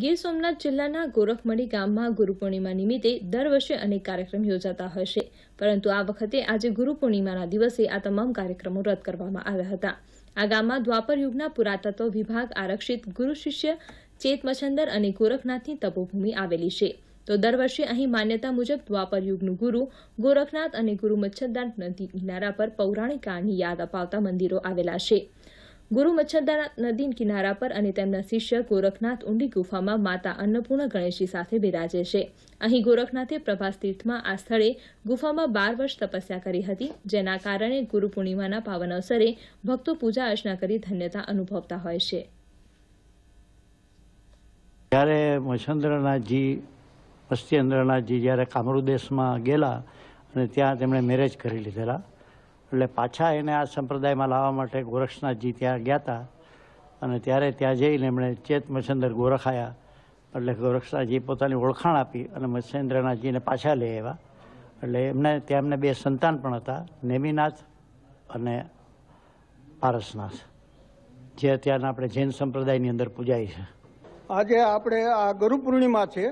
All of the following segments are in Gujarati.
ગીર સોમનાથ જિલ્લાના ગોરખમણી ગામમાં ગુરુ પૂર્ણિમા નિમિત્તે દર વર્ષે અનેક કાર્યક્રમ યોજાતા હશે પરંતુ આ વખતે આજે ગુરુ પૂર્ણિમાના દિવસે આ તમામ કાર્યક્રમો રદ કરવામાં આવ્યા હતા આ ગામમાં દ્વાપર યુગના પુરાતત્વ વિભાગ આરક્ષિત ગુરુ શિષ્ય ચેત મછંદર અને ગોરખનાથની તપોભૂમિ આવેલી છે તો દર વર્ષે અહીં માન્યતા મુજબ દ્વાપર યુગનું ગુરુ ગોરખનાથ અને ગુરુ મચ્છરદાન નદી કિનારા પર પૌરાણિક કાળની યાદ અપાવતા મંદિરો આવેલા છે ગુરુ મચ્છરદાના નદી કિનારા પર અને તેમના શિષ્ય ગોરખનાથ ઊંડી ગુફામાં માતા અન્નપૂર્ણ ગણેશજી સાથે બિરાજે છે અહીં ગોરખનાથે પ્રભાસ તીર્થમાં આ સ્થળે ગુફામાં બાર વર્ષ તપસ્યા કરી હતી જેના કારણે ગુરુ પૂર્ણિમાના પાવન અવસરે ભક્તો પૂજા અર્ચના કરી ધન્યતા અનુભવતા હોય છે જ્યારે મચ્છંદ્રનાથજી પશ્ચિન્દ્રનાથજી જ્યારે કામરૂદેશમાં ગયેલા અને ત્યાં તેમણે મેરેજ કરી લીધેલા એટલે પાછા એને આ સંપ્રદાયમાં લાવવા માટે ગોરક્ષનાથજી ત્યાં ગયા હતા અને ત્યારે ત્યાં જઈને એમણે ચેત મચ્છેન્દ્ર ગોરખાયા એટલે ગોરક્ષનાથજી પોતાની ઓળખાણ આપી અને મચ્છેન્દ્રનાથજીને પાછા લઈ આવ્યા એટલે એમને ત્યાં એમને બે સંતાન પણ હતા નેમિનાથ અને પારસનાથ જે અત્યારના આપણે જૈન સંપ્રદાયની અંદર પૂજાય છે આજે આપણે આ ગુરુ પૂર્ણિમા છે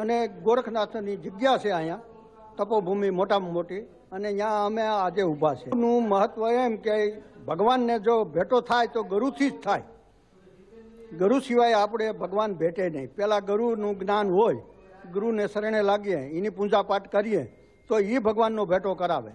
અને ગોરખનાથની જગ્યા છે અહીંયા તપોભૂમિ મોટામાં મોટી અને ત્યાં અમે આજે ઊભા છે નું મહત્વ એમ કે ભગવાનને જો ભેટો થાય તો ગરુથી જ થાય ગરુ સિવાય આપણે ભગવાન ભેટે નહીં પેલા ગરુનું જ્ઞાન હોય ગુરુને શરણે લાગીએ એની પૂજા પાઠ કરીએ તો એ ભગવાનનો ભેટો કરાવે